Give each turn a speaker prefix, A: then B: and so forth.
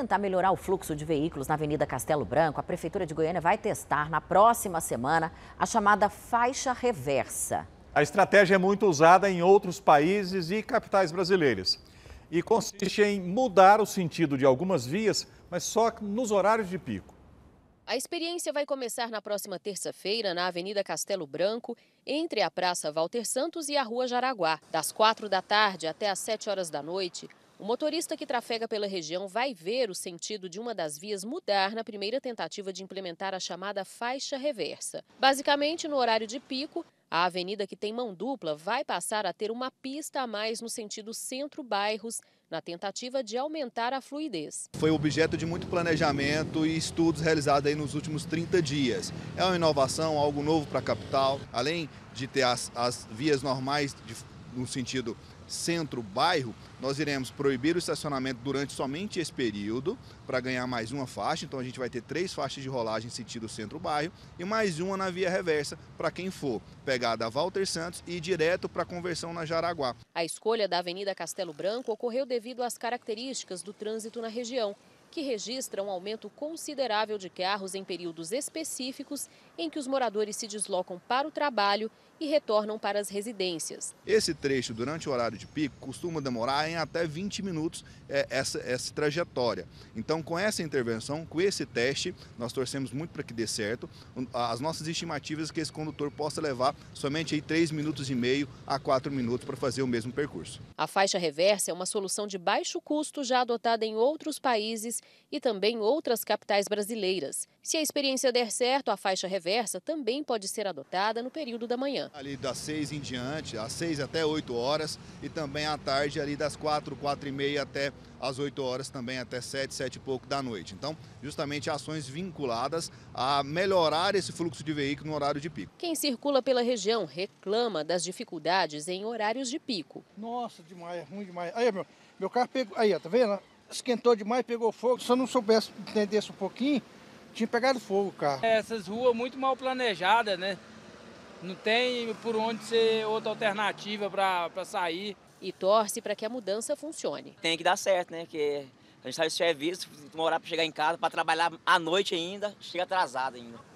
A: tentar melhorar o fluxo de veículos na Avenida Castelo Branco, a Prefeitura de Goiânia vai testar na próxima semana a chamada faixa reversa.
B: A estratégia é muito usada em outros países e capitais brasileiras. E consiste em mudar o sentido de algumas vias, mas só nos horários de pico.
A: A experiência vai começar na próxima terça-feira na Avenida Castelo Branco, entre a Praça Walter Santos e a Rua Jaraguá. Das quatro da tarde até às sete horas da noite, o motorista que trafega pela região vai ver o sentido de uma das vias mudar na primeira tentativa de implementar a chamada faixa reversa. Basicamente, no horário de pico, a avenida que tem mão dupla vai passar a ter uma pista a mais no sentido centro-bairros, na tentativa de aumentar a fluidez.
B: Foi objeto de muito planejamento e estudos realizados aí nos últimos 30 dias. É uma inovação, algo novo para a capital, além de ter as, as vias normais de no sentido centro-bairro, nós iremos proibir o estacionamento durante somente esse período para ganhar mais uma faixa. Então a gente vai ter três faixas de rolagem sentido centro-bairro e mais uma na via reversa para quem for pegar da Walter Santos e ir direto para a conversão na Jaraguá.
A: A escolha da Avenida Castelo Branco ocorreu devido às características do trânsito na região. Que registra um aumento considerável de carros em períodos específicos em que os moradores se deslocam para o trabalho e retornam para as residências.
B: Esse trecho, durante o horário de pico, costuma demorar em até 20 minutos é, essa, essa trajetória. Então, com essa intervenção, com esse teste, nós torcemos muito para que dê certo. As nossas estimativas é que esse condutor possa levar somente aí 3 minutos e meio a 4 minutos para fazer o mesmo percurso.
A: A faixa reversa é uma solução de baixo custo já adotada em outros países e também outras capitais brasileiras. Se a experiência der certo, a faixa reversa também pode ser adotada no período da manhã.
B: Ali das 6 em diante, às 6 até 8 horas e também à tarde ali das 4, 4 e meia até às 8 horas também até 7, 7 e pouco da noite. Então, justamente ações vinculadas a melhorar esse fluxo de veículo no horário de pico.
A: Quem circula pela região reclama das dificuldades em horários de pico. Nossa, demais, ruim demais. Aí, meu, meu carro pegou, aí, ó, tá vendo? Esquentou demais, pegou
B: fogo. Se eu não soubesse, entendesse um pouquinho, tinha pegado fogo o carro. É, essas ruas muito mal
A: planejadas, né? Não tem por onde ser outra alternativa para sair. E torce para que a mudança funcione. Tem que dar certo, né? Porque a gente sabe do serviço,
B: demorar para chegar em casa, para trabalhar à noite ainda, chega atrasado ainda.